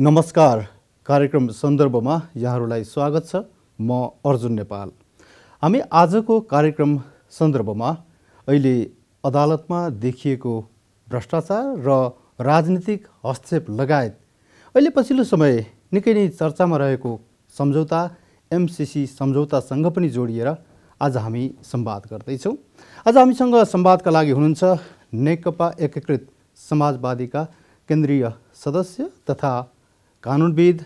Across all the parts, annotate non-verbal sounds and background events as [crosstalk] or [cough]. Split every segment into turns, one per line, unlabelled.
नमस्कार कार्यक्रम सन्दर्भमा यहाँहरूलाई स्वागत छ म अर्जुन नेपाल हामी आजको कार्यक्रम सन्दर्भमा अहिले अदालतमा देखिएको भ्रष्टाचार र राजनीतिक हस्तक्षेप लगायत अहिले पछिल्लो समय निकै नै चर्चामा रहेको सम्झौता एमसिसी सम्झौतासँग पनि जोडिएर आज हामी सम्वाद गर्दैछौँ आज हामीसँग सम्वादका लागि हुनुहुन्छ नेकपा एकीकृत समाजवादीका केन्द्रीय सदस्य तथा कानुनविद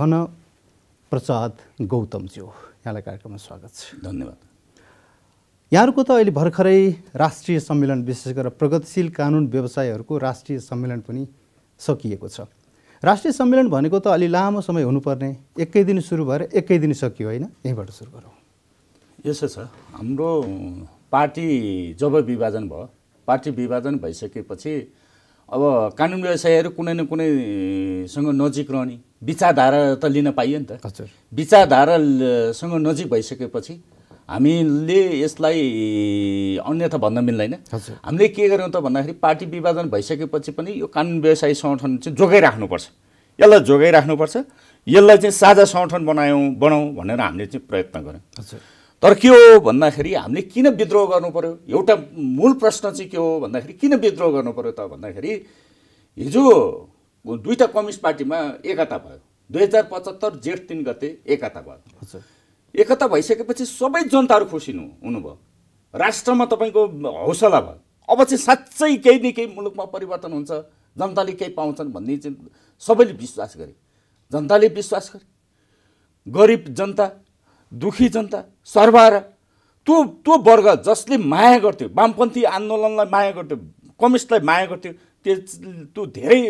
घन प्रसाद गौतमज्यू यहाँलाई कार्यक्रममा स्वागत छ धन्यवाद यहाँहरूको त अहिले भर्खरै राष्ट्रिय सम्मेलन विशेष गरेर प्रगतिशील कानुन व्यवसायहरूको राष्ट्रिय सम्मेलन पनि सकिएको छ राष्ट्रिय सम्मेलन भनेको त अलि लामो समय हुनुपर्ने एकै दिन सुरु भएर एकै दिन सकियो होइन यहीँबाट सुरु गरौँ
यसो छ हाम्रो पार्टी जब विभाजन भयो पार्टी विभाजन भइसकेपछि अब कानुन व्यवसायहरू कुनै न कुनैसँग नजिक रहने विचारधारा त लिन पाइयो नि त विचारधारासँग नजिक भइसकेपछि हामीले यसलाई अन्यथा भन्न मिल्दैन हामीले के गर्यौँ त भन्दाखेरि पार्टी विभाजन भइसकेपछि पनि यो कानुन व्यवसाय सङ्गठन चाहिँ जोगाइराख्नुपर्छ यसलाई जोगाइराख्नुपर्छ यसलाई चाहिँ साझा सङ्गठन बनायौँ बनाउँ भनेर हामीले चाहिँ प्रयत्न गऱ्यौँ तर के हो भन्दाखेरि हामीले किन विद्रोह गर्नु पऱ्यो एउटा मूल प्रश्न चाहिँ के हो भन्दाखेरि किन विद्रोह गर्नु पऱ्यो त भन्दाखेरि हिजो दुईवटा कम्युनिस्ट पार्टीमा एकता भयो दुई हजार पचहत्तर जेठ तिन गते एकता भयो एकता भइसकेपछि सबै जनताहरू खुसी हुनुभयो राष्ट्रमा तपाईँको हौसला भयो अब चाहिँ साँच्चै केही न केही मुलुकमा परिवर्तन हुन्छ जनताले केही पाउँछन् भन्ने चाहिँ सबैले विश्वास गरे जनताले विश्वास गरे गरिब जनता दुखी जनता सर्वार त्यो त्यो वर्ग जसले माया गर्थ्यो वामपन्थी आन्दोलनलाई माया गर्थ्यो कम्युनिस्टलाई माया गर्थ्यो त्यो त्यो धेरै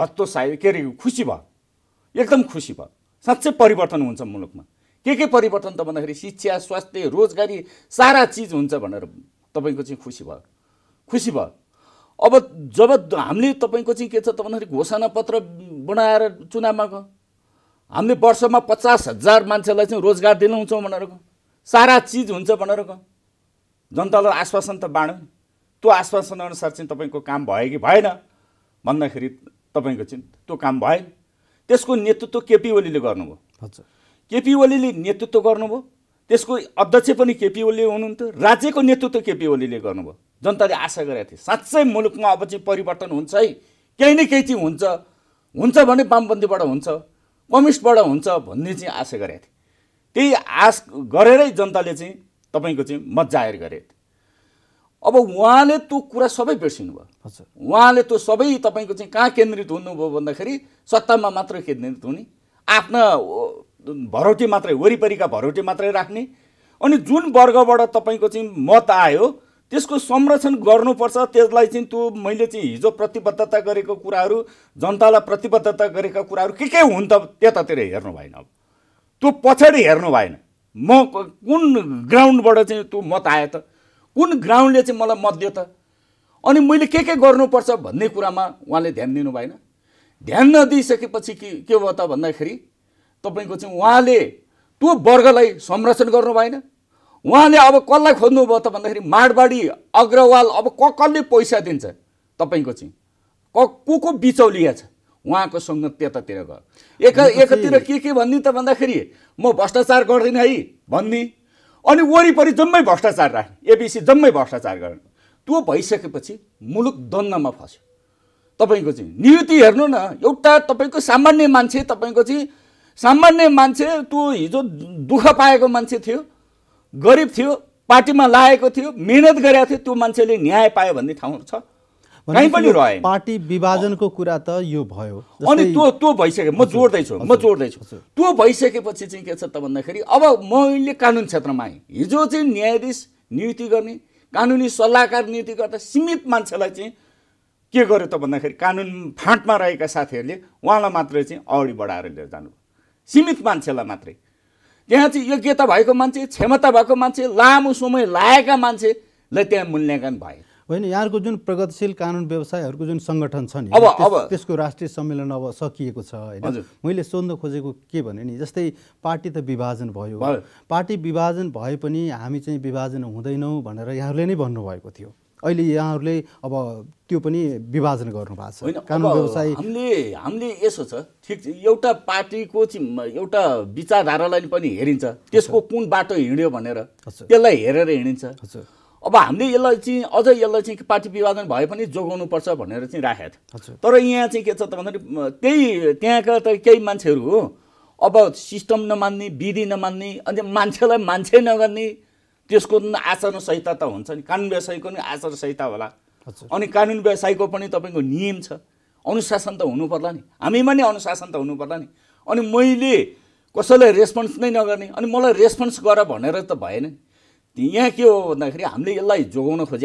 हत्तो साय के अरे खुसी भयो एकदम खुसी भयो साँच्चै परिवर्तन हुन्छ मुलुकमा के के परिवर्तन त भन्दाखेरि शिक्षा स्वास्थ्य रोजगारी सारा चिज हुन्छ भनेर तपाईँको चाहिँ खुसी भयो खुसी भयो अब जब हामीले तपाईँको चाहिँ के छ त भन्दाखेरि घोषणापत्र बनाएर चुनावमा गयो हामीले वर्षमा पचास हजार मान्छेलाई चाहिँ रोजगार दिनुहुन्छौँ भनेर सारा चिज हुन्छ भनेर जनतालाई आश्वासन त बाँड्यौँ त्यो आश्वासन अनुसार चाहिँ तपाईँको काम भयो कि भएन भन्दाखेरि तपाईँको चाहिँ त्यो काम भएन त्यसको नेतृत्व केपी ओलीले गर्नुभयो हजुर केपी ओलीले नेतृत्व गर्नुभयो त्यसको अध्यक्ष पनि केपी ओली हुनुहुन्थ्यो राज्यको नेतृत्व केपी ओलीले गर्नुभयो जनताले आशा गरेका थिए साँच्चै मुलुकमा अब चाहिँ परिवर्तन हुन्छ है केही न केही चाहिँ हुन्छ हुन्छ भने वामपन्थीबाट हुन्छ कम्युनिस्टबाट हुन्छ भन्ने चाहिँ आशा गरेका थिए त्यही आश गरेरै जनताले चाहिँ तपाईँको चाहिँ मत जाहेर गरे अब उहाँले त्यो कुरा सबै बिर्सिनु भयो हजुर उहाँले त्यो सबै तपाईँको चाहिँ कहाँ केन्द्रित हुनुभयो भन्दाखेरि सत्तामा मात्र केन्द्रित हुने आफ्ना भरोटी मात्रै वरिपरिका भरोटी मात्रै राख्ने अनि जुन वर्गबाट तपाईँको चाहिँ मत आयो त्यसको संरक्षण गर्नुपर्छ त्यसलाई चाहिँ त्यो मैले चाहिँ हिजो प्रतिबद्धता गरेको कुराहरू जनतालाई प्रतिबद्धता गरेका कुराहरू के के हुन् त त्यतातिर हेर्नु भएन अब त्यो पछाडि हेर्नु भएन म कुन ग्राउन्डबाट चाहिँ त्यो मत आयो त कुन ग्राउन्डले चाहिँ मलाई मत दियो त अनि मैले के के गर्नुपर्छ भन्ने कुरामा उहाँले ध्यान दिनु भएन ध्यान नदिइसकेपछि के के भयो त भन्दाखेरि तपाईँको चाहिँ उहाँले त्यो वर्गलाई संरक्षण गर्नु भएन उहाँले अब कसलाई खोज्नुभयो त भन्दाखेरि माडबाडी अग्रवाल अब क कसले पैसा दिन्छ तपाईँको चाहिँ क को को बिचौलिया छ उहाँको सङ्गत त्यतातिर गयो एक एकातिर के के भन्ने त भन्दाखेरि म भ्रष्टाचार गर्दिनँ है भन्ने अनि वरिपरि जम्मै भ्रष्टाचार राख्ने एबिसी जम्मै भ्रष्टाचार गर्ने त्यो भइसकेपछि मुलुक दन्नमा फस्यो तपाईँको चाहिँ नियुति हेर्नु न एउटा तपाईँको सामान्य मान्छे तपाईँको चाहिँ सामान्य मान्छे त्यो हिजो दुःख पाएको मान्छे थियो गरिब थियो पार्टीमा लागेको थियो मिहिनेत गरेको थियो त्यो मान्छेले न्याय पायो भन्ने ठाउँ छ कहीँ पनि रहे पार्टी
विभाजनको कुरा त यो भयो अनि त्यो
त्यो भइसक्यो म जोड्दैछु म जोड्दैछु त्यो भइसकेपछि चाहिँ के छ त भन्दाखेरि अब मैले कानुन क्षेत्रमा आएँ हिजो चाहिँ न्यायाधीश नियुक्ति गर्ने कानुनी सल्लाहकार नियुक्ति गर्दा सीमित मान्छेलाई चाहिँ के गर्यो त भन्दाखेरि कानुन फाँटमा रहेका साथीहरूले उहाँलाई मात्रै चाहिँ अगाडि बढाएर लिएर जानु सीमित मान्छेलाई मात्रै त्यहाँ चाहिँ योग्यता भएको मान्छे क्षमता भएको मान्छे लामो समय लागेका मान्छेलाई त्यहाँ मूल्याङ्कन भए
होइन यहाँको जुन प्रगतिशील कानुन व्यवसायहरूको जुन सङ्गठन छ नि अब अब त्यसको राष्ट्रिय सम्मेलन अब सकिएको छ होइन मैले सोध्न खोजेको के भने नि जस्तै पार्टी त विभाजन भयो पार्टी विभाजन भए पनि हामी चाहिँ विभाजन हुँदैनौँ भनेर यहाँहरूले नै भन्नुभएको थियो अहिले यहाँहरूले अब त्यो पनि विभाजन गर्नु भएको छ कानुन व्यवसाय हामीले
हामीले यसो छ ठिक एउटा पार्टीको चाहिँ एउटा विचारधारालाई पनि हेरिन्छ त्यसको कुन बाटो हिँड्यो भनेर त्यसलाई हेरेर हिँडिन्छ अब हामीले यसलाई चाहिँ अझ यसलाई चाहिँ पार्टी विभाजन भए पनि जोगाउनुपर्छ भनेर चाहिँ राखेको थियो तर यहाँ चाहिँ के छ त भन्दाखेरि त्यही त्यहाँका त केही मान्छेहरू हो अब सिस्टम नमान्ने विधि नमान्ने अनि मान्छेलाई मान्छे नगर्ने त्यसको आचरण संहिता त हुन्छ नि कानुन व्यवसायको नि आचरण संहिता होला अनि कानुन व्यवसायको पनि तपाईँको नियम छ अनुशासन त हुनु पर्ला नि हामीमा नै अनुशासन त हुनु पर्ला नि अनि मैले कसैलाई रेस्पोन्स नै नगर्ने अनि मलाई रेस्पोन्स गर भनेर त भएन नि यहाँ के हो भन्दाखेरि हामीले यसलाई जोगाउन हौँ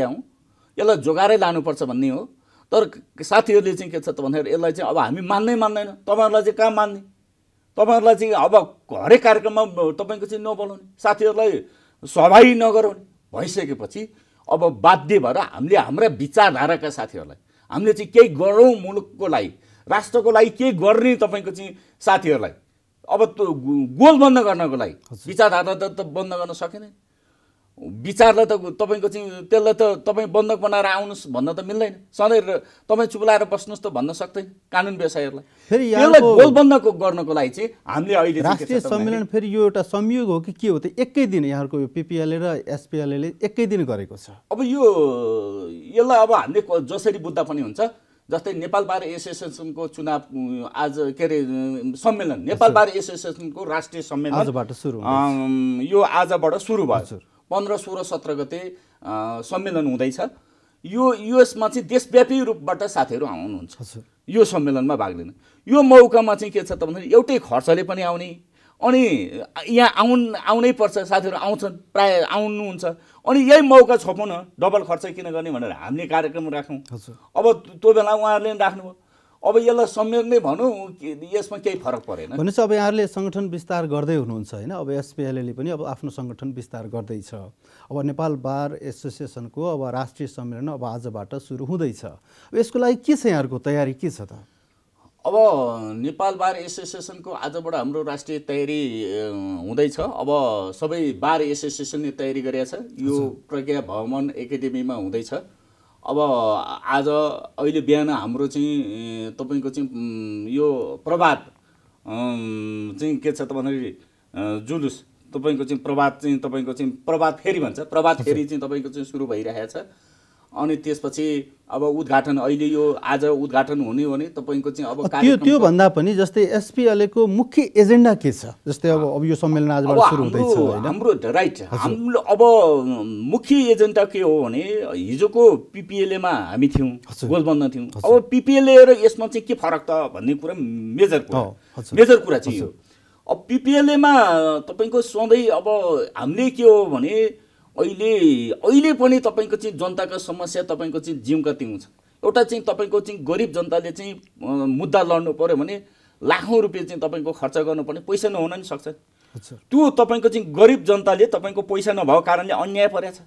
यसलाई जोगाएरै लानुपर्छ भन्ने हो तर साथीहरूले चाहिँ के छ त भन्दाखेरि यसलाई चाहिँ अब हामी मान्दै मान्दैन तपाईँहरूलाई चाहिँ कहाँ मान्ने तपाईँहरूलाई चाहिँ अब हरेक कार्यक्रममा तपाईँको चाहिँ नबोलाउने साथीहरूलाई सहभागी नगराउने भइसकेपछि अब बाध्य भएर हामीले हाम्रा विचारधाराका साथीहरूलाई हामीले चाहिँ केही गरौँ मुलुकको लागि राष्ट्रको लागि केही गर्ने तपाईँको चाहिँ साथीहरूलाई अब गोल बन्द गर्नको लागि विचारधारा त बन्द गर्न सकेन विचारलाई त तपाईँको चाहिँ त्यसलाई त तपाईँ बन्धक बनाएर आउनुहोस् भन्न त मिल्दैन सधैँ तपाईँ चुप्लाएर बस्नुहोस् त भन्न सक्दैन कानुन व्यवसायहरूलाई फेरि गोलबन्द गर्नको लागि चाहिँ हामीले अहिले राष्ट्रिय सम्मेलन
फेरि यो एउटा संयोग हो कि के हो त एकै दिन यहाँहरूको यो पिपिएलए र एसपिएलएले एकै दिन गरेको छ
अब यो यसलाई अब हामीले जसरी बुझ्दा पनि हुन्छ जस्तै नेपाल बार एसोसिएसनको चुनाव आज के अरे सम्मेलन नेपाल बार एसोसिएसनको राष्ट्रिय सम्मेलन आजबाट सुरु यो आजबाट सुरु भयो पन्ध्र सोह्र सत्र गते सम्मेलन हुँदैछ यो यसमा चाहिँ देशव्यापी रूपबाट साथीहरू आउनुहुन्छ यो सम्मेलनमा भाग लिन यो मौकामा चाहिँ के छ त भन्दाखेरि एउटै खर्चले पनि आउने अनि यहाँ आउन् आउनै पर्छ साथीहरू आउँछन् प्रायः आउनुहुन्छ अनि यही मौका छोपाउन डबल खर्च किन गर्ने भनेर हामीले कार्यक्रम राख्यौँ अब त्यो बेला उहाँहरूले राख्नुभयो अब यसलाई संयोग नै भनौँ यसमा केही फरक परेन भनेपछि
अब यहाँहरूले सङ्गठन विस्तार गर्दै हुनुहुन्छ होइन अब एसपिएलएले पनि अब आफ्नो सङ्गठन विस्तार गर्दैछ अब नेपाल बार एसोसिएसनको अब राष्ट्रिय सम्मेलन अब आजबाट सुरु हुँदैछ यसको लागि के छ यहाँहरूको तयारी के छ त
अब नेपाल बार एसोसिएसनको आजबाट हाम्रो राष्ट्रिय तयारी हुँदैछ अब सबै बार एसोसिएसनले तयारी गरेका छ यो प्रज्ञा भवन एकाडेमीमा हुँदैछ अब आज अहिले बिहान हाम्रो चाहिँ तपाईँको चाहिँ यो प्रभात चाहिँ के छ त भन्दाखेरि जुलुस तपाईँको चाहिँ प्रभात चाहिँ तपाईँको चाहिँ प्रभात फेरि भन्छ प्रभात फेरि चाहिँ तपाईँको चाहिँ सुरु भइरहेको छ अनि त्यसपछि अब उद्घाटन अहिले यो आज उद्घाटन हुने हो भने तपाईँको चाहिँ अब त्यो त्यो भन्दा
पनि जस्तै एसपिएलएको मुख्य एजेन्डा के छ जस्तै अब अब यो सम्मेलन आजबाट सुरु हुँदैछ
हाम्रो राइट हाम्रो अब मुख्य एजेन्डा के हो भने हिजोको पिपिएलएमा हामी थियौँ गोलबन्द थियौँ अब पिपिएलए र यसमा चाहिँ के फरक त भन्ने कुरा मेजर कुरा मेजर कुरा चाहिँ यो अब पिपिएलएमा तपाईँको सधैँ अब हामीले के हो भने अहिले अहिले पनि तपाईँको चाहिँ जनताको समस्या तपाईँको चाहिँ जिउ कति हुन्छ एउटा चाहिँ तपाईँको चाहिँ गरिब जनताले चाहिँ मुद्दा लड्नु पऱ्यो भने लाखौँ रुपियाँ चाहिँ तपाईँको खर्च गर्नुपर्ने पैसा नहुन नि सक्छ त्यो तपाईँको चाहिँ गरिब जनताले तपाईँको पैसा नभएको कारणले अन्याय परेको छ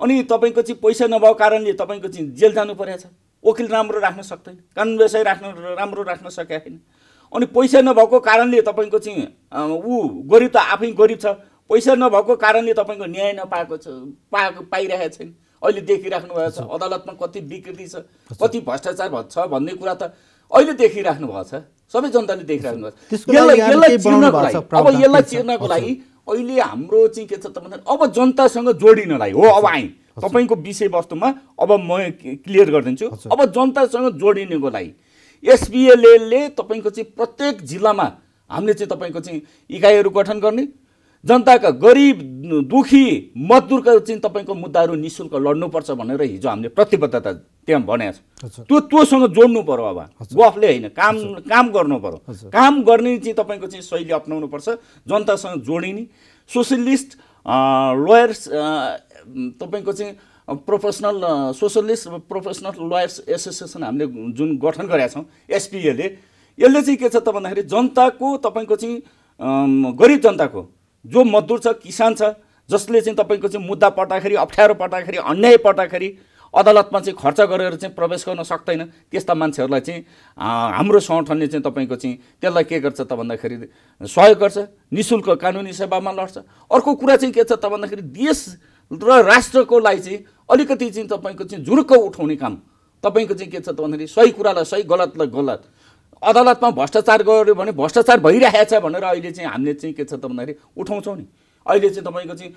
अनि तपाईँको चाहिँ पैसा नभएको कारणले तपाईँको चाहिँ जेल जानु परेको छ वकिल राम्रो राख्न सक्दैन कानुन व्यवसाय राख्न राम्रो राख्न सकेका छैन अनि पैसा नभएको कारणले तपाईँको चाहिँ ऊ गरिब त आफै गरिब छ पैसा नभएको कारणले तपाईँको न्याय नपाएको छ पाएको पाइरहेको छैन अहिले देखिराख्नु भएको छ अदालतमा कति विकृति छ कति भ्रष्टाचार छ भन्ने कुरा त अहिले देखिराख्नु भएको छ सबै जनताले देखिराख्नु भएको छ अब यसलाई चिर्नको लागि अहिले हाम्रो चाहिँ के छ त भन्दा अब जनतासँग जोडिनलाई हो अब आएँ तपाईँको विषयवस्तुमा अब म क्लियर गरिदिन्छु अब जनतासँग जोडिनुको लागि एसबिएलएले तपाईँको चाहिँ प्रत्येक जिल्लामा हामीले चाहिँ तपाईँको चाहिँ इकाइहरू गठन गर्ने जनताका गरिब दुखी मजदुरका चाहिँ तपाईँको मुद्दाहरू नि शुल्क लड्नुपर्छ भनेर हिजो हामीले प्रतिबद्धता त्यहाँ भनेको छ त्यो त्योसँग जोड्नु पर्यो अब गफले होइन काम काम गर्नु पऱ्यो काम गर्ने चाहिँ तपाईँको चाहिँ शैली पर्छ जनतासँग जोडिने सोसियलिस्ट लयर्स तपाईँको चाहिँ professional socialist professional lawyers association हामीले जुन गठन गरेका छौँ एसपिएले यसले चाहिँ के छ त भन्दाखेरि जनताको तपाईँको चाहिँ गरिब जनताको जो मजदुर छ किसान छ जसले चाहिँ तपाईँको चाहिँ मुद्दा पट्दाखेरि अप्ठ्यारो पट्दाखेरि अन्याय पट्दाखेरि अदालतमा चाहिँ खर्च गरेर चाहिँ प्रवेश गर्न सक्दैन त्यस्ता मान्छेहरूलाई चाहिँ हाम्रो सङ्गठनले चाहिँ तपाईँको चाहिँ त्यसलाई के गर्छ त भन्दाखेरि सहयोग गर्छ नि शुल्क कानुनी सेवामा लड्छ अर्को कुरा चाहिँ के छ त भन्दाखेरि देश र राष्ट्रको लागि चाहिँ अलिकति चाहिँ तपाईँको चाहिँ जुरुक्क उठाउने काम तपाईँको चाहिँ के छ त भन्दाखेरि सही कुरालाई सही गलतलाई गलत अदालतमा भ्रष्टाचार गऱ्यो भने भ्रष्टाचार छ भनेर अहिले चाहिँ हामीले चाहिँ के छ त भन्दाखेरि उठाउँछौँ नि अहिले चाहिँ तपाईँको चाहिँ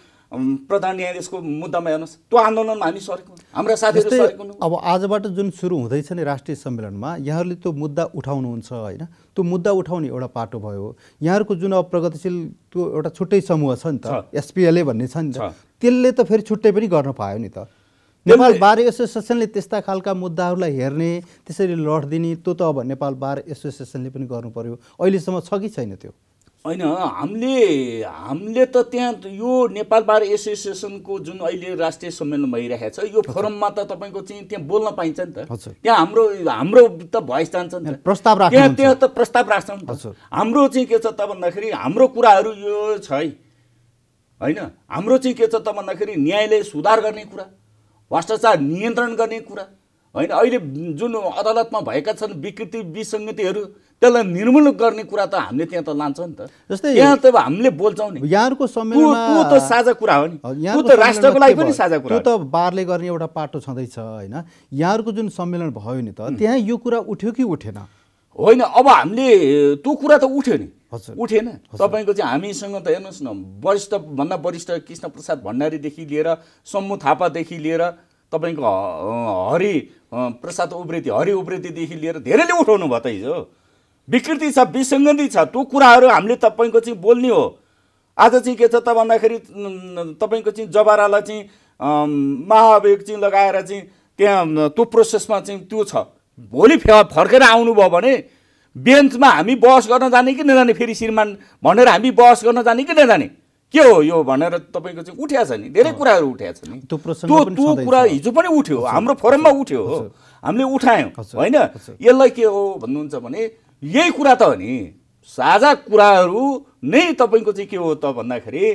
प्रधान न्यायाधीशको मुद्दामा हेर्नुहोस् त्यो आन्दोलनमा हामी सरेको हाम्रा साथीहरू
अब आजबाट जुन सुरु हुँदैछ नि राष्ट्रिय सम्मेलनमा यहाँहरूले त्यो मुद्दा उठाउनुहुन्छ होइन त्यो मुद्दा उठाउने एउटा पाटो भयो यहाँहरूको जुन अब प्रगतिशील त्यो एउटा छुट्टै समूह छ नि त एसपिएलए भन्ने छ नि त त्यसले त फेरि छुट्टै पनि गर्न पायो नि त नेपाल बार एसोसिएसनले त्यस्ता खालका मुद्दाहरूलाई हेर्ने त्यसरी लडिदिने त्यो त अब नेपाल बार एसोसिएसनले पनि गर्नु पर्यो अहिलेसम्म छ कि छैन त्यो
होइन हामीले हामीले त त्यहाँ यो नेपाल बार एसोसिएसनको जुन अहिले राष्ट्रिय सम्मेलन भइरहेको छ यो फोरममा त तपाईँको चाहिँ त्यहाँ बोल्न पाइन्छ नि त त्यहाँ हाम्रो हाम्रो त भोइस जान्छ नि त
प्रस्ताव त्यहाँ त्यहाँ
त प्रस्ताव राख्छ हाम्रो चाहिँ के छ त भन्दाखेरि हाम्रो कुराहरू यो छ है होइन हाम्रो चाहिँ के छ त भन्दाखेरि न्यायले सुधार गर्ने कुरा भ्रष्टाचार नियन्त्रण गर्ने कुरा होइन अहिले जुन अदालतमा भएका छन् विकृति विसङ्गतिहरू त्यसलाई निर्मूल गर्ने कुरा त हामीले त्यहाँ त लान्छ नि त जस्तै यहाँ त हामीले बोल्छौँ नि
यहाँको समय त साझा कुरा हो नि यहाँ त राष्ट्रको लागि पनि साझा कुरा त्यो त बारले गर्ने एउटा पाटो छँदैछ होइन यहाँहरूको जुन सम्मेलन भयो नि त त्यहाँ यो कुरा उठ्यो
कि उठेन होइन अब हामीले त्यो कुरा त उठ्यो नि उठेन तपाईँको चाहिँ हामीसँग त हेर्नुहोस् न वरिष्ठभन्दा वरिष्ठ कृष्ण प्रसाद भण्डारीदेखि लिएर सम्मु थापादेखि लिएर तपाईँको हरि प्रसाद उब्रेती हरि उब्रेतीदेखि लिएर धेरैले उठाउनु भयो त हिजो विकृति छ विसङ्गति छ त्यो कुराहरू हामीले तपाईँको चाहिँ बोल्ने हो आज चाहिँ के छ त भन्दाखेरि तपाईँको चाहिँ जबारालाई चाहिँ महाअभियोग चाहिँ लगाएर चाहिँ त्यहाँ त्यो प्रोसेसमा चाहिँ त्यो छ भोलि फर्केर आउनुभयो भने बेन्चमा हामी बहस गर्न जाने कि नजाने फेरि श्रीमान भनेर हामी बहस गर्न जाने कि नजाने के हो यो भनेर तपाईँको चाहिँ उठ्या छ नि धेरै कुराहरू उठ्या छ नि त्यो त्यो कुरा हिजो पनि उठ्यो हाम्रो फोरममा उठ्यो हो हामीले उठायौँ होइन यसलाई के हो भन्नुहुन्छ भने यही कुरा त हो नि साझा कुराहरू नै तपाईँको चाहिँ के हो त भन्दाखेरि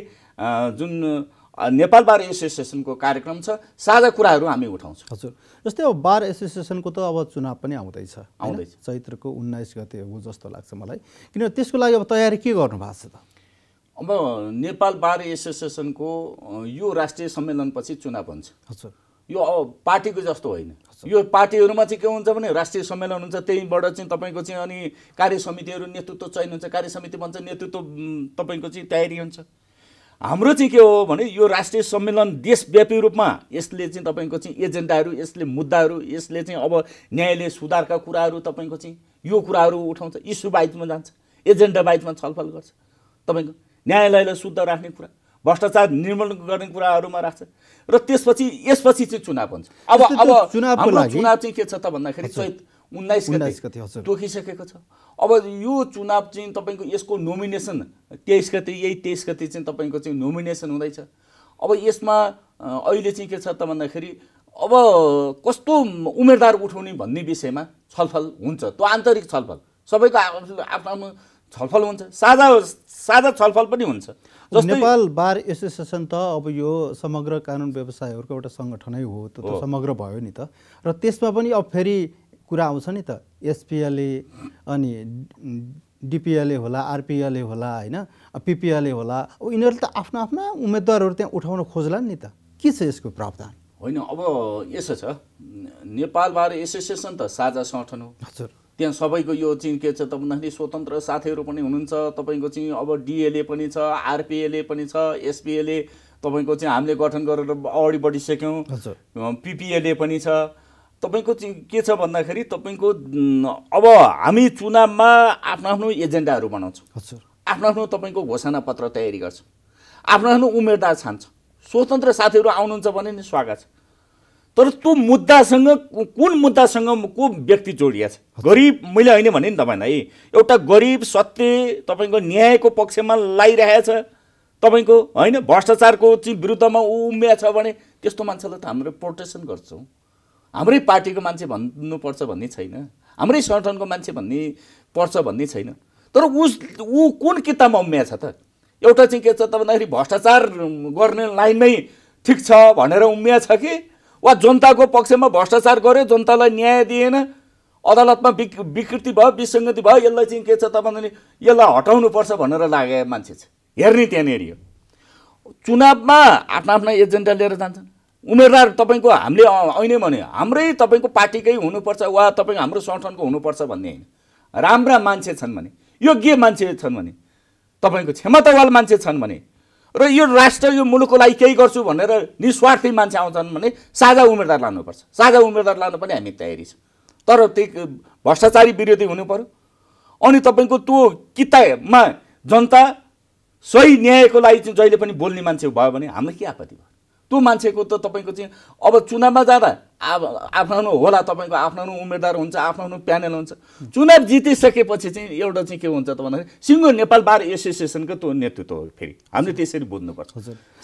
जुन नेपाल बार एसोसिएसनको कार्यक्रम छ साझा कुराहरू हामी उठाउँछौँ
हजुर जस्तै अब बार एसोसिएसनको त अब चुनाव पनि आउँदैछ आउँदैछ चैत्रको उन्नाइस गते हो जस्तो लाग्छ मलाई किनभने त्यसको लागि अब तयारी के गर्नु भएको छ त
अब नेपाल बार एसोसिएसनको यो राष्ट्रिय सम्मेलनपछि चुनाव हुन्छ हजुर यो अब पार्टीको जस्तो होइन यो पार्टीहरूमा चाहिँ के हुन्छ भने राष्ट्रिय सम्मेलन हुन्छ त्यहीँबाट चाहिँ तपाईँको चाहिँ अनि कार्य समितिहरू नेतृत्व चयन हुन्छ कार्य समिति भन्छ नेतृत्व तपाईँको चाहिँ तयारी हुन्छ हाम्रो चाहिँ के हो भने यो राष्ट्रिय सम्मेलन देशव्यापी रूपमा यसले चाहिँ तपाईँको चाहिँ एजेन्डाहरू यसले मुद्दाहरू यसले चाहिँ अब न्यायले सुधारका कुराहरू तपाईँको चाहिँ यो कुराहरू उठाउँछ इस्यु बाइजमा जान्छ एजेन्डा बाइजमा छलफल गर्छ तपाईँको न्यायालयलाई शुद्ध राख्ने कुरा भ्रष्टाचार निर्मूल गर्ने कुराहरूमा राख्छ र त्यसपछि यसपछि चाहिँ चुनाव हुन्छ अब अब चुनाव चुनाव चाहिँ के छ त भन्दाखेरि [laughs] चैत उन्नाइस गते तोकिसकेको छ अब यो चुनाव चाहिँ तपाईँको यसको नोमिनेसन तेइस गते यही तेइस गते चाहिँ तपाईँको चाहिँ नोमिनेसन हुँदैछ अब यसमा अहिले चाहिँ के छ त भन्दाखेरि अब कस्तो उम्मेदवार उठाउने भन्ने विषयमा छलफल हुन्छ त्यो आन्तरिक छलफल सबैको आफ्नो आफ्नो छलफल हुन्छ साझा साझा छलफल पनि हुन्छ नेपाल
बार एसोसिएसन त अब यो समग्र कानुन व्यवसायहरूको एउटा सङ्गठनै हो त्यो त समग्र भयो नि त र त्यसमा पनि अब फेरि कुरा आउँछ नि त एसपिएलए e अनि डिपिएलए e होला आरपिएलए e होला होइन पिपिएलए होला अब यिनीहरूले त आफ्ना आफ्ना उम्मेदवारहरू त्यहाँ उठाउन खोज्ला नि त के छ यसको प्रावधान
होइन अब यसो छ नेपाल बार एसोसिएसन त साझा सङ्गठन हो हजुर त्यहाँ सबैको यो चाहिँ के छ त भन्दाखेरि स्वतन्त्र साथीहरू पनि हुनुहुन्छ तपाईँको चाहिँ अब डिएलए पनि छ आरपिएलए पनि छ एसपिएलए तपाईँको चाहिँ हामीले गठन गरेर अगाडि बढिसक्यौँ पिपिएलए पनि छ तपाईँको के छ भन्दाखेरि तपाईँको अब हामी चुनावमा आफ्नो आफ्नो एजेन्डाहरू बनाउँछौँ हजुर आफ्नो आफ्नो तपाईँको घोषणापत्र तयारी गर्छौँ आफ्नो आफ्नो उम्मेदवार छान्छ स्वतन्त्र साथीहरू आउनुहुन्छ भने नि स्वागत छ तर त्यो मुद्दासँग कुन मुद्दासँग को व्यक्ति जोडिया छ गरिब मैले होइन भने नि तपाईँलाई एउटा गरिब सत्य तपाईँको न्यायको पक्षमा लगाइरहेछ तपाईँको होइन भ्रष्टाचारको चाहिँ विरुद्धमा ऊ उम्या छ भने त्यस्तो मान्छेलाई त हाम्रो प्रोटेक्सन गर्छौँ हाम्रै पार्टीको मान्छे भन्नुपर्छ भन्ने छैन हाम्रै सङ्गठनको मान्छे भन्ने पर्छ भन्ने छैन तर उस ऊ कुन किताबमा उम्या छ त एउटा चाहिँ के छ त भन्दाखेरि भ्रष्टाचार गर्ने लाइनमै ठिक छ भनेर उम्या छ कि वा जनताको पक्षमा भ्रष्टाचार गर्यो जनतालाई न्याय दिएन अदालतमा विक विकृति भयो विसङ्गति भयो यसलाई चाहिँ के छ त भन्दाखेरि यसलाई हटाउनुपर्छ भनेर लागे मान्छे छ हेर्ने त्यहाँनिर यो चुनावमा आफ्ना आफ्ना एजेन्डा लिएर जान्छन् उम्मेदवार तपाईँको हामीले अहिले भने हाम्रै तपाईँको पार्टीकै हुनुपर्छ वा तपाईँको हाम्रो सङ्गठनको हुनुपर्छ भन्ने होइन राम्रा मान्छे छन् भने योग्य मान्छे छन् भने तपाईँको क्षमतावाल मान्छे छन् भने र यो राष्ट्र यो मुलुकको लागि केही गर्छु भनेर निस्वार्थी मान्छे आउँछन् भने साझा उम्मेदवार लानुपर्छ साझा उम्मेदवार लानु पनि हामी तयारी छौँ तर त्यही भ्रष्टाचारी विरोधी हुनु पऱ्यो अनि तपाईँको त्यो किताबमा जनता सही न्यायको लागि चाहिँ जहिले पनि बोल्ने मान्छे भयो भने हामीलाई के आपत्ति भयो त्यो मान्छेको त तपाईँको चाहिँ अब चुनावमा जाँदा अब आफ्नो आफ्नो होला तपाईँको आफ्नो आफ्नो उम्मेदवार हुन्छ आफ्नो आफ्नो प्यानल हुन्छ चुनाव जितिसकेपछि चाहिँ एउटा चाहिँ के हुन्छ त भन्दाखेरि सिङ्गो नेपाल बार एसोसिएसनको त्यो नेतृत्व हो फेरि हामीले त्यसरी बुझ्नुपर्छ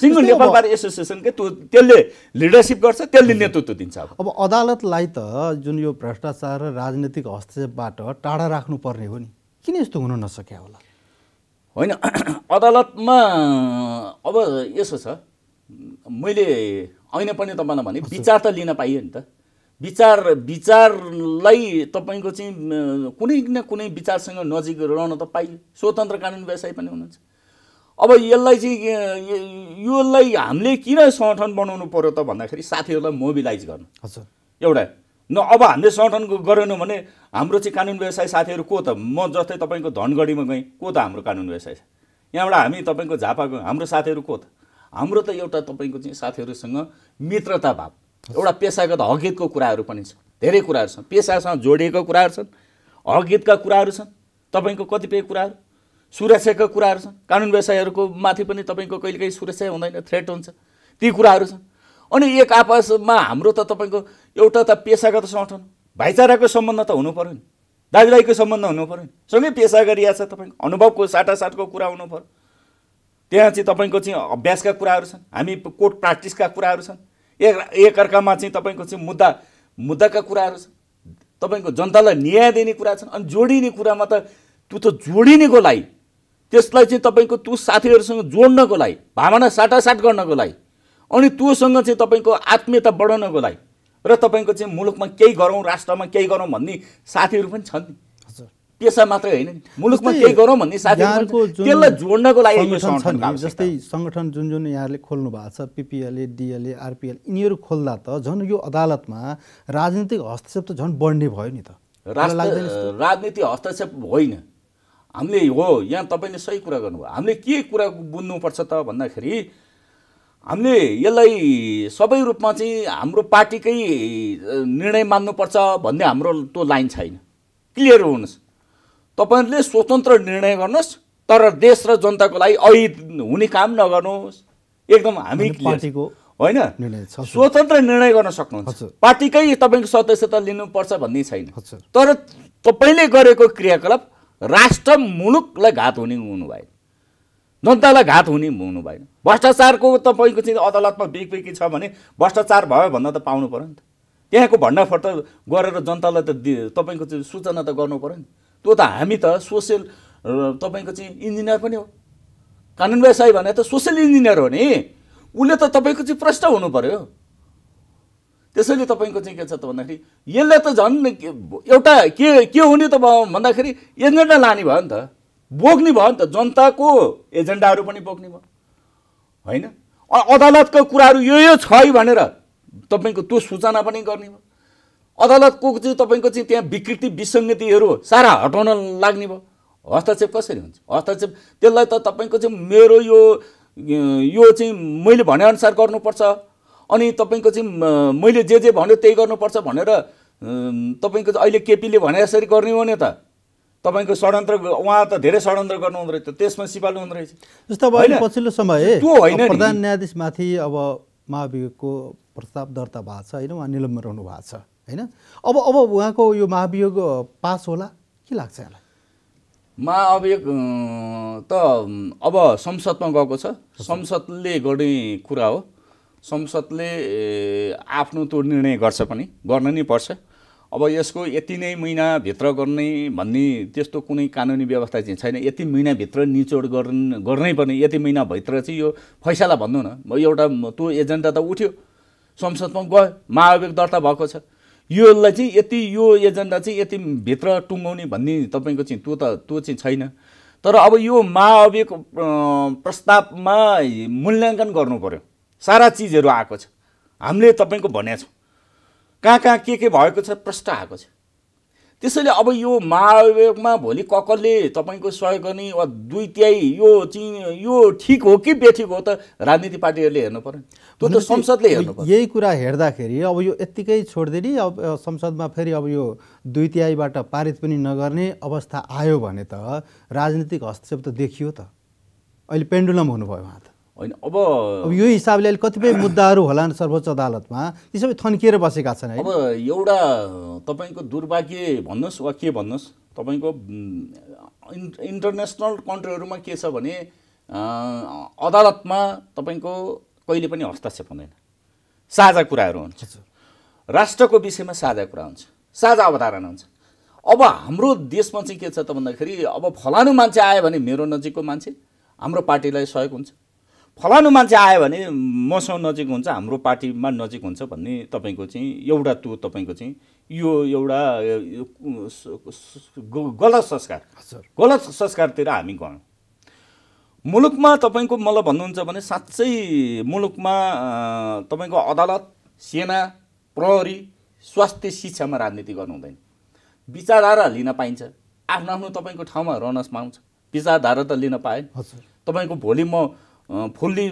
सिङ्गो नेपाल बार एसोसिएसनकै त्यो त्यसले लिडरसिप गर्छ त्यसले नेतृत्व दिन्छ अब
अदालतलाई त जुन यो भ्रष्टाचार र राजनीतिक हस्तक्षेपबाट टाढा राख्नुपर्ने हो नि किन यस्तो हुन नसक्यो होला
होइन अदालतमा अब यसो छ मैले होइन पनि तपाईँलाई भने विचार त लिन पाइयो नि त विचार विचारलाई तपाईँको चाहिँ कुनै न कुनै विचारसँग नजिक रहन त पाइयो स्वतन्त्र कानुन व्यवसाय पनि हुनुहुन्छ अब यसलाई चाहिँ यसलाई हामीले किन सङ्गठन बनाउनु पऱ्यो त भन्दाखेरि साथीहरूलाई मोबिलाइज गर्नु हजुर एउटा न अब हामीले सङ्गठन गरेनौँ भने हाम्रो चाहिँ कानुन व्यवसाय साथीहरू को त म जस्तै तपाईँको धनगढीमा गएँ को त हाम्रो कानुन व्यवसाय यहाँबाट हामी तपाईँको झापाको हाम्रो साथीहरू को त हाम्रो त एउटा तपाईँको चाहिँ साथीहरूसँग मित्रता भाव एउटा पेसागत हकितको कुराहरू पनि छ धेरै कुराहरू छन् पेसासँग जोडिएको कुराहरू छन् हकितका कुराहरू छन् तपाईँको कतिपय कुराहरू सुरक्षाका कुराहरू छन् कानुन व्यवसायहरूको माथि पनि तपाईँको कहिलेकाहीँ सुरक्षा हुँदैन थ्रेट हुन्छ ती कुराहरू छन् अनि एक आपसमा हाम्रो त तपाईँको एउटा त पेसागत सङ्गठन भाइचाराको सम्बन्ध त हुनु पऱ्यो नि दाजुभाइको सम्बन्ध हुनु पऱ्यो नि सँगै पेसा गरिया छ तपाईँको अनुभवको साटासाटको कुरा हुनु पऱ्यो त्यहाँ चाहिँ तपाईँको चाहिँ अभ्यासका कुराहरू छन् हामी कोर्ट प्र्याक्टिसका कुराहरू छन् एक एकअर्कामा चाहिँ तपाईँको चाहिँ मुद्दा मुद्दाका कुराहरू छन् तपाईँको जनतालाई न्याय दिने कुरा छन् अनि जोडिने कुरामा त त्यो त जोडिनेको लागि त्यसलाई चाहिँ तपाईँको त्यो साथीहरूसँग जोड्नको लागि भावना साटासाट गर्नको लागि अनि त्योसँग चाहिँ तपाईँको आत्मीयता बढाउनको लागि र तपाईँको चाहिँ मुलुकमा केही गरौँ राष्ट्रमा केही गरौँ भन्ने साथीहरू पनि छन् पेसा मात्रै होइन मुलुकमा केही गरौँ भन्ने साथीहरूको त्यसलाई जोड्नको लागि
जस्तै सङ्गठन जुन जुन यहाँले खोल्नु भएको छ पिपिएलए डिएलए आरपिएल यिनीहरू खोल्दा त झन् यो अदालतमा राजनीतिक हस्तक्षेप त झन् बढ्ने भयो नि त
राजनीति हस्तक्षेप होइन हामीले हो यहाँ तपाईँले सही कुरा गर्नुभयो हामीले के कुरा बुझ्नुपर्छ त भन्दाखेरि हामीले यसलाई सबै रूपमा चाहिँ हाम्रो पार्टीकै निर्णय मान्नुपर्छ भन्ने हाम्रो त्यो लाइन छैन क्लियर हुनुहोस् तपाईँहरूले स्वतन्त्र निर्णय गर्नुहोस् तर देश र जनताको लागि अहित हुने काम नगर्नुहोस् एकदम हामी पार्टीको होइन स्वतन्त्र निर्णय गर्न सक्नुहुन्छ पार्टीकै तपाईँको सदस्यता लिनुपर्छ भन्ने छैन तर तपाईँले गरेको क्रियाकलाप राष्ट्र मुलुकलाई घात हुने हुनु भएन जनतालाई घात हुने हुनु भएन भ्रष्टाचारको तपाईँको चाहिँ अदालतमा बेकबेकी छ भने भ्रष्टाचार भयो भन्दा त पाउनु पऱ्यो नि त त्यहाँको भण्डाफोर त गरेर जनतालाई त तपाईँको चाहिँ सूचना त गर्नु पऱ्यो नि त्यो त हामी त सोसियल तपाईँको चाहिँ इन्जिनियर पनि हो कानुन व्यवसाय भने त सोसियल इन्जिनियर हो नि उसले त तपाईँको चाहिँ प्रष्ट हुनु पऱ्यो त्यसैले तपाईँको चाहिँ के छ त भन्दाखेरि यसले त झन् एउटा के के हुने त भन्दाखेरि एजेन्डा लाने भयो नि त बोक्ने भयो नि त जनताको एजेन्डाहरू पनि बोक्ने भयो होइन अदालतको कुराहरू यो यो छ है भनेर तपाईँको त्यो सूचना पनि गर्ने भयो अदालतको चाहिँ तपाईँको चाहिँ त्यहाँ विकृति विसङ्गतिहरू सारा हटाउन लाग्ने भयो हस्तक्षेप कसरी हुन्छ हस्तक्षेप त्यसलाई त तपाईँको चाहिँ मेरो यो यो चाहिँ मैले भनेअनुसार गर्नुपर्छ अनि तपाईँको चाहिँ मैले जे जे भन्यो त्यही गर्नुपर्छ भनेर तपाईँको अहिले केपीले भने यसरी गर्ने हो नि त तपाईँको षड्यन्त्र उहाँ त धेरै षड्यन्त्र गर्नुहुँदो रहेछ त्यसमा सिपालु हुँदो रहेछ जस्तो अब अहिले पछिल्लो समय त्यो होइन प्रधान
न्यायाधीशमाथि अब महाभियोगको प्रस्ताव दर्ता भएको छ होइन उहाँ निलम्बन रहनु भएको छ होइन अब अब उहाँको यो महाभियोग पास होला के लाग्छ यहाँलाई
महाअभियोग त अब संसदमा गएको छ संसदले गर्ने कुरा हो संसदले आफ्नो त्यो निर्णय गर्छ पनि गर्न नै पर्छ अब यसको यति नै महिनाभित्र गर्ने भन्ने त्यस्तो कुनै कानुनी व्यवस्था चाहिँ छैन यति महिनाभित्र निचोड गर्न गर्नै पर्ने यति महिनाभित्र चाहिँ यो फैसला भन्नु न एउटा त्यो एजेन्डा त उठ्यो संसदमा गयो महाअभियोग दर्ता भएको छ योलाई चाहिँ यति यो एजेन्डा चाहिँ यति भित्र टुङ्गाउने भन्ने तपाईँको चाहिँ त्यो त त्यो चाहिँ छैन तर अब यो माओवादीको प्रस्तावमा मूल्याङ्कन गर्नु पऱ्यो सारा चिजहरू आएको छ हामीले तपाईँको भनेछौँ कहाँ कहाँ के के भएको छ प्रश्न आएको छ त्यसैले अब यो महाभियोगमा भोलि ककरले तपाईँको सहयोग गर्ने वा दुई तिहाई यो चाहिँ यो ठिक हो कि बेठिक हो त राजनीति पार्टीहरूले हेर्नु पऱ्यो त्यो त संसदले हेर्नु
पर्यो यही कुरा हेर्दाखेरि अब यो यत्तिकै छोडिदिने अब संसदमा फेरि अब यो दुई तिहाईबाट पारित पनि नगर्ने अवस्था आयो भने त राजनीतिक हस्तक्षेप त देखियो त अहिले पेन्डुलम हुनुभयो उहाँ त
होइन अब अब
यो हिसाबले कतिपय मुद्दाहरू होला सर्वोच्च अदालतमा ती सबै थन्किएर बसेका छन् अब एउटा
तपाईँको दुर्भाग्य भन्नुहोस् वा के भन्नुहोस् तपाईँको इन् इन्टरनेसनल कन्ट्रीहरूमा के छ भने अदालतमा तपाईँको कहिले पनि हस्तक्षेप हुँदैन साझा कुराहरू हुन्छ राष्ट्रको विषयमा साझा कुरा हुन्छ साझा अवधारणा हुन्छ अब हाम्रो देशमा चाहिँ के छ त भन्दाखेरि अब फलानु मान्छे आयो भने मेरो नजिकको मान्छे हाम्रो पार्टीलाई सहयोग हुन्छ फलानु मान्छे आयो भने मसँग नजिक हुन्छ हाम्रो पार्टीमा नजिक हुन्छ भन्ने तपाईँको चाहिँ एउटा त्यो तपाईँको चाहिँ यो एउटा गलत संस्कार गलत संस्कारतिर हामी गयौँ मुलुकमा तपाईँको मलाई भन्नुहुन्छ भने साँच्चै मुलुकमा तपाईँको अदालत सेना प्रहरी स्वास्थ्य शिक्षामा राजनीति गर्नु हुँदैन विचारधारा लिन पाइन्छ आफ्नो आफ्नो तपाईँको ठाउँमा रहन पाउँछ विचारधारा त लिन हजुर तपाईँको भोलि म फुल्ली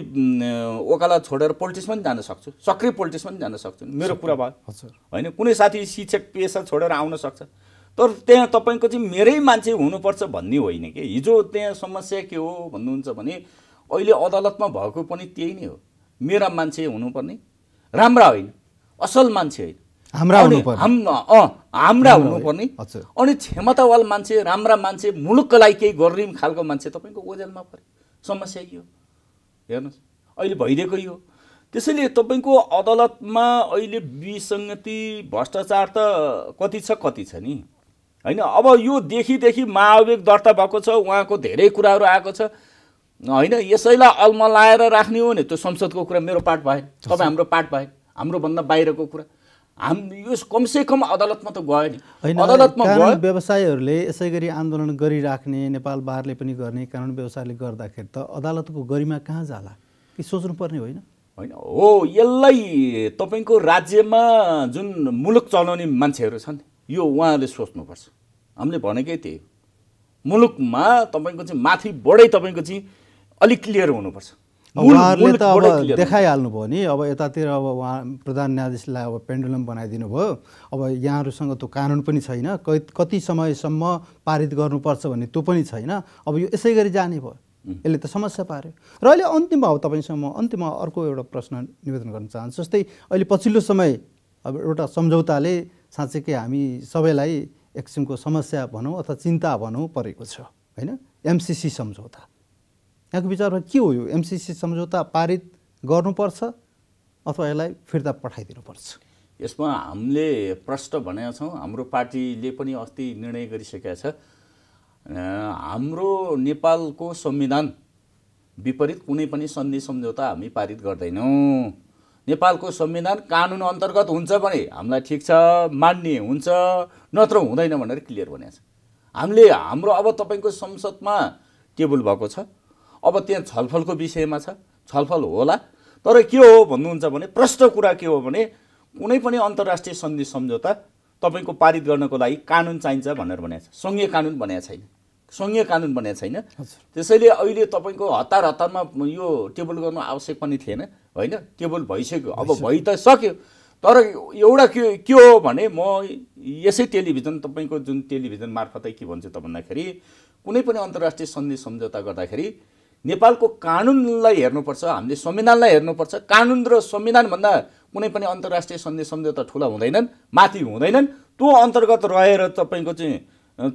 ओकाला छोडेर पोलिटिक्स पनि जान सक्छु सक्रिय पोलिटिक्स पनि जान सक्छु मेरो कुरा भयो हजुर होइन कुनै साथी शिक्षक पेसा छोडेर आउन सक्छ तर त्यहाँ तपाईँको चाहिँ मेरै मान्छे हुनुपर्छ भन्ने होइन कि हिजो त्यहाँ समस्या के हो भन्नुहुन्छ भने अहिले अदालतमा भएको पनि त्यही नै हो मेरा मान्छे हुनुपर्ने राम्रा होइन असल मान्छे होइन
हाम्रा
हाम्रा हुनुपर्ने अनि क्षमतावाल मान्छे राम्रा मान्छे मुलुकको लागि केही गर्ने खालको मान्छे तपाईँको ओजेलमा पऱ्यो समस्या यो हेर्नुहोस् अहिले भइरहेको यो त्यसैले तपाईँको अदालतमा अहिले विसङ्गति भ्रष्टाचार त कति छ कति छ नि होइन अब यो देखिदेखि महाअभियोग दर्ता भएको छ उहाँको धेरै कुराहरू आएको छ होइन यसैलाई अल्मलाएर राख्ने हो नि त्यो संसदको कुरा मेरो पाठ भए तपाईँ हाम्रो पाठ भए हाम्रोभन्दा बाहिरको कुरा हाम यो कमसेकम अदालतमा त गयो नि अदालतमा
व्यवसायहरूले यसै गरी आन्दोलन गरिराख्ने नेपाल बारले पनि गर्ने कानुन व्यवसायले गर्दाखेरि त अदालतको गरिमा कहाँ जाला कि सोच्नुपर्ने होइन
होइन हो यसलाई तपाईँको राज्यमा जुन मुलुक चलाउने मान्छेहरू छन् यो उहाँहरूले सोच्नुपर्छ हामीले भनेकै त्यही मुलुकमा तपाईँको चाहिँ माथिबाटै तपाईँको चाहिँ अलिक क्लियर हुनुपर्छ उहाँहरूले त अब
देखाइहाल्नु भयो नि अब यतातिर अब उहाँ प्रधान न्यायाधीशलाई अब पेन्डुलम बनाइदिनु भयो अब यहाँहरूसँग त्यो कानुन पनि छैन कति समयसम्म पारित गर्नुपर्छ भन्ने त्यो पनि छैन अब यो यसै गरी जाने भयो यसले त समस्या पार्यो र अहिले अन्तिममा अब तपाईँसँग म अन्तिममा अर्को एउटा प्रश्न निवेदन गर्न चाहन्छु जस्तै अहिले पछिल्लो समय अब एउटा सम्झौताले साँच्चैकै हामी सबैलाई एक किसिमको समस्या भनौँ अथवा चिन्ता भनौँ परेको छ होइन एमसिसी सम्झौता यहाँको विचारमा के हो यो एमसिसी सम्झौता पारित गर्नुपर्छ अथवा यसलाई फिर्ता पठाइदिनुपर्छ
यसमा हामीले प्रष्ट भनेका छौँ हाम्रो पार्टीले पनि अस्ति निर्णय गरिसकेका छ हाम्रो नेपालको संविधान विपरीत कुनै पनि सन्धि सम्झौता हामी पारित गर्दैनौँ नेपालको संविधान कानुन अन्तर्गत हुन्छ भने हामीलाई ठिक छ मान्ने हुन्छ नत्र हुँदैन भनेर क्लियर भनेको छ हामीले हाम्रो अब तपाईँको संसदमा टेबल भएको छ अब त्यहाँ छलफलको विषयमा छ छलफल होला तर के हो भन्नुहुन्छ भने प्रष्ट कुरा के हो भने कुनै पनि अन्तर्राष्ट्रिय सन्धि सम्झौता तपाईँको पारित गर्नको लागि कानुन चाहिन्छ भनेर भनेको छ सङ्घीय कानुन बनाएको छैन सङ्घीय कानुन बनाएको छैन त्यसैले अहिले तपाईँको हतार हतारमा यो टेबल गर्नु आवश्यक पनि थिएन होइन टेबल भइसक्यो अब भइ त सक्यो तर एउटा के के हो भने म यसै टेलिभिजन तपाईँको जुन टेलिभिजन मार्फतै के भन्छु त भन्दाखेरि कुनै पनि अन्तर्राष्ट्रिय सन्धि सम्झौता गर्दाखेरि नेपालको कानुनलाई हेर्नुपर्छ हामीले संविधानलाई हेर्नुपर्छ कानुन र संविधानभन्दा कुनै पनि अन्तर्राष्ट्रिय सन्धि सम्झौता ठुला हुँदैनन् माथि हुँदैनन् त्यो अन्तर्गत रहेर तपाईँको चाहिँ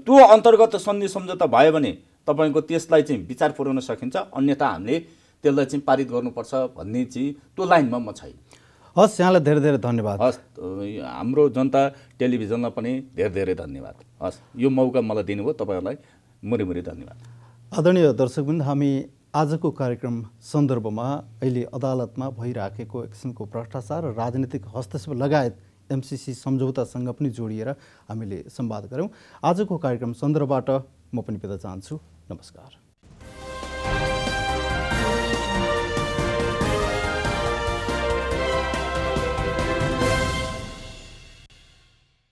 त्यो अन्तर्गत सन्धि सम्झौता भयो भने तपाईँको त्यसलाई चाहिँ विचार पुर्याउन सकिन्छ अन्यथा हामीले त्यसलाई चाहिँ पारित गर्नुपर्छ भन्ने चाहिँ त्यो लाइनमा म छैन
हस् यहाँलाई धेरै धेरै
धन्यवाद हस् हाम्रो जनता टेलिभिजनलाई पनि धेरै धेरै धन्यवाद हस् यो मौका मलाई दिनुभयो तपाईँहरूलाई मुरी मुरी धन्यवाद
आदरणीय दर्शकबिन्द हामी आजको कार्यक्रम सन्दर्भमा अहिले अदालतमा भइराखेको किसिमको भ्रष्टाचार र राजनीतिक हस्तक्षेप लगायत एमसिसी सम्झौतासँग पनि जोडिएर हामीले संवाद गऱ्यौँ आजको कार्यक्रम सन्दर्भबाट म पनि बिदा चाहन्छु नमस्कार